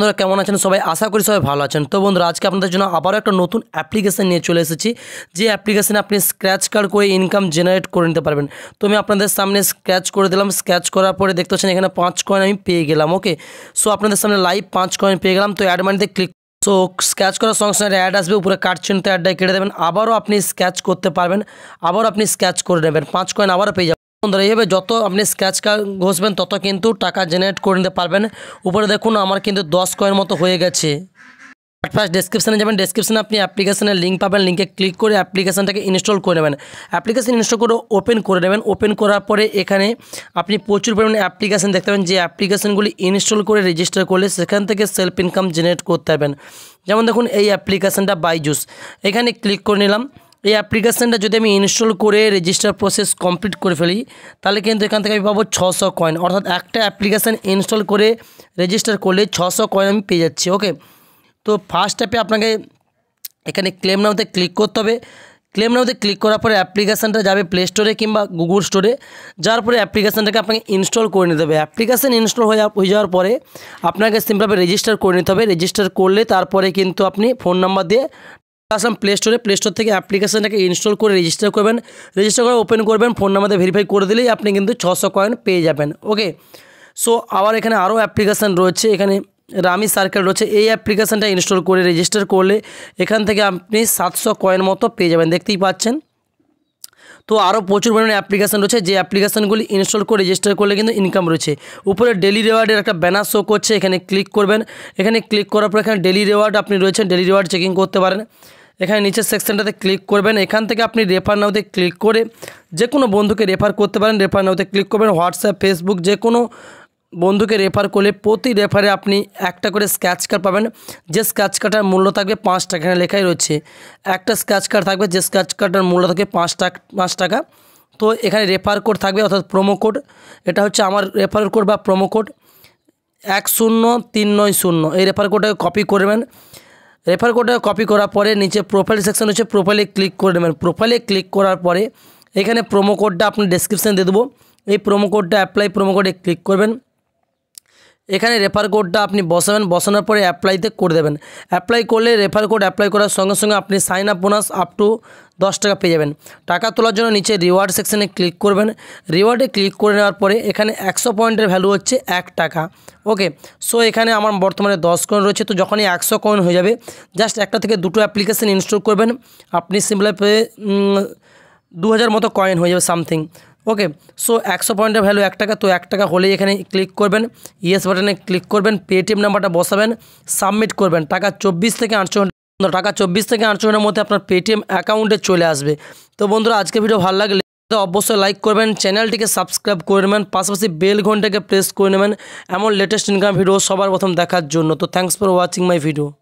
নমস্কার কেমন আছেন সবাই আশা করি সবাই ভালো আছেন তো বন্ধুরা আজকে আপনাদের জন্য আবারো একটা নতুন অ্যাপ্লিকেশন নিয়ে চলে এসেছি যে অ্যাপ্লিকেশন আপনি স্ক্র্যাচ কার্ড করে ইনকাম জেনারেট করে নিতে পারবেন তো আমি আপনাদের সামনে স্ক্র্যাচ করে দিলাম স্ক্র্যাচ করার পরে দেখতেছেন এখানে 5 কয়েন আমি পেয়ে গেলাম ওকে সো আপনাদের সামনে লাইভ 5 কয়েন পেয়ে গেলাম তো অ্যাডমেন্টে ক্লিক সো স্ক্র্যাচ করার সংসনের অ্যাডস উপরে কাটছেন তো অ্যাডটা কেটে দেবেন আবারো আপনি স্ক্র্যাচ করতে পারবেন আবার আপনি স্ক্র্যাচ করে নেবেন 5 কয়েন আবারো পেয়ে বন্ধুরা এইভাবে যত আপনি স্ক্র্যাচ ঘষবেন তত কিন্তু টাকা জেনারেট করে নিতে পারবেন উপরে দেখুন আমার কিন্তু দশ কয়ের মতো হয়ে গেছে ফার্স্ট ডিসক্রিপশানে যাবেন ডিসক্রিপশানে আপনি অ্যাপ্লিকেশানের লিঙ্ক পাবেন লিঙ্কে ক্লিক করে অ্যাপ্লিকেশানটাকে ইনস্টল করে নেবেন অ্যাপ্লিকেশান ইনস্টল করে ওপেন করে নেবেন ওপেন করার পরে এখানে আপনি প্রচুর পরিমাণে অ্যাপ্লিকেশান দেখতে পাবেন যে অ্যাপ্লিকেশানগুলি ইনস্টল করে রেজিস্টার করলে সেখান থেকে সেলফ ইনকাম জেনারেট করতে পারবেন যেমন দেখুন এই অ্যাপ্লিকেশানটা বাইজুস এখানে ক্লিক করে নিলাম এই অ্যাপ্লিকেশানটা যদি আমি ইনস্টল করে রেজিস্টার প্রসেস কমপ্লিট করে ফেলি তাহলে কিন্তু এখান থেকে আমি পাবো ছশো কয়েন অর্থাৎ একটা অ্যাপ্লিকেশান ইনস্টল করে রেজিস্টার করলে ছশো কয়েন আমি পেয়ে যাচ্ছি ওকে তো ফার্স্ট অ্যাপে আপনাকে এখানে ক্লেম নামতে ক্লিক করতে হবে ক্লেম নামতে ক্লিক করার পরে অ্যাপ্লিকেশানটা যাবে প্লে স্টোরে কিংবা গুগল স্টোরে যার পরে অ্যাপ্লিকেশানটাকে আপনাকে ইনস্টল করে নিতে হবে অ্যাপ্লিকেশান ইনস্টল হয়ে হয়ে যাওয়ার পরে আপনাকে সিম্পলভাবে রেজিস্টার করে নিতে হবে রেজিস্টার করলে তারপরে কিন্তু আপনি ফোন নাম্বার দিয়ে আসলাম প্লে স্টোরে প্লে স্টোর থেকে অ্যাপ্লিকেশনটাকে ইনস্টল করে রেজিস্টার করবেন রেজিস্টার করে ওপেন করবেন ফোন নাম্বারে ভেরিফাই করে দিলেই আপনি কিন্তু ছশো কয়েন পেয়ে যাবেন ওকে সো আবার এখানে আরও অ্যাপ্লিকেশান রয়েছে এখানে রামি সার্কেল রয়েছে এই অ্যাপ্লিকেশানটা ইনস্টল করে রেজিস্টার করলে এখান থেকে আপনি সাতশো কয়েন মতো পেয়ে যাবেন দেখতেই পাচ্ছেন তো আরও প্রচুর পরিমাণে অ্যাপ্লিকেশান রয়েছে যে অ্যাপ্লিকেশানগুলি ইনস্টল করে রেজিস্টার করলে কিন্তু ইনকাম রয়েছে উপরে ডেলি রেওয়ার্ডের একটা ব্যানার শো করছে এখানে ক্লিক করবেন এখানে ক্লিক করার পর এখানে ডেলি রেওয়ার্ড আপনি রয়েছেন ডেলি রেওয়ার্ড চেকিং করতে পারেন এখানে নিচের সেকশনটাতে ক্লিক করবেন এখান থেকে আপনি রেফার নাওতে ক্লিক করে যে কোনো বন্ধুকে রেফার করতে পারেন রেফার নাওতে ক্লিক করবেন হোয়াটসঅ্যাপ ফেসবুক যে কোনো বন্ধুকে রেফার করলে প্রতি রেফারে আপনি একটা করে স্ক্যাচ কার্ড পাবেন যে স্ক্যাচ কার্ডটার মূল্য থাকবে পাঁচ টাকা এখানে লেখাই রয়েছে একটা স্ক্যাচ কার্ড থাকবে যে স্ক্যাচ কার্ডটার মূল্য থাকবে পাঁচ টাকা পাঁচ টাকা তো এখানে রেফার কোড থাকবে অর্থাৎ প্রোমো কোড এটা হচ্ছে আমার রেফার কোড বা প্রোমো কোড এক শূন্য তিন নয় শূন্য এই রেফার কোডটাকে কপি করবেন রেফার কোডটা কপি করার পরে নিচে প্রোফাইল সেকশন হচ্ছে প্রোফাইলে ক্লিক করে নেবেন প্রোফাইলে ক্লিক করার পরে এখানে প্রোমো কোডটা আপনি ডেসক্রিপশান দিয়ে দেবো এই প্রোমো কোডটা অ্যাপ্লাই প্রোমো কোডে ক্লিক করবেন এখানে রেফার কোডটা আপনি বসাবেন বসানোর পরে অ্যাপ্লাইতে করে দেবেন অ্যাপ্লাই করলে রেফার কোড অ্যাপ্লাই করার সঙ্গে সঙ্গে আপনি sign up bonus up to দশ টাকা পেয়ে যাবেন টাকা তোলার জন্য নিচে রিওয়ার্ড সেকশানে ক্লিক করবেন রিওয়ার্ডে ক্লিক করে নেওয়ার পরে এখানে একশো পয়েন্টের ভ্যালু হচ্ছে এক টাকা ওকে সো এখানে আমার বর্তমানে দশ কয়েন রয়েছে তো যখনই একশো কয়েন হয়ে যাবে জাস্ট একটা থেকে দুটো অ্যাপ্লিকেশান ইনস্টল করবেন আপনি সিম্পলাই পে দু হাজার মতো কয়েন হয়ে যাবে সামথিং ওকে সো একশো পয়েন্টের ভ্যালু এক টাকা তো এক টাকা হলেই এখানে ক্লিক করবেন ইয়েস বাটনে ক্লিক করবেন পেটিএম নাম্বারটা বসাবেন সাবমিট করবেন টাকা চব্বিশ থেকে আটশো টাকা চব্বিশ থেকে আটশো মধ্যে আপনার পেটিএম অ্যাকাউন্টে চলে আসবে তো বন্ধুরা আজকে ভিডিও ভালো লাগলে অবশ্যই লাইক করবেন চ্যানেলটিকে সাবস্ক্রাইব করে নেবেন পাশাপাশি বেল ঘন্টাকে প্রেস করে নেবেন এমন লেটেস্ট ইনকাম ভিডিও সবার প্রথম দেখার জন্য তো thanks for watching my video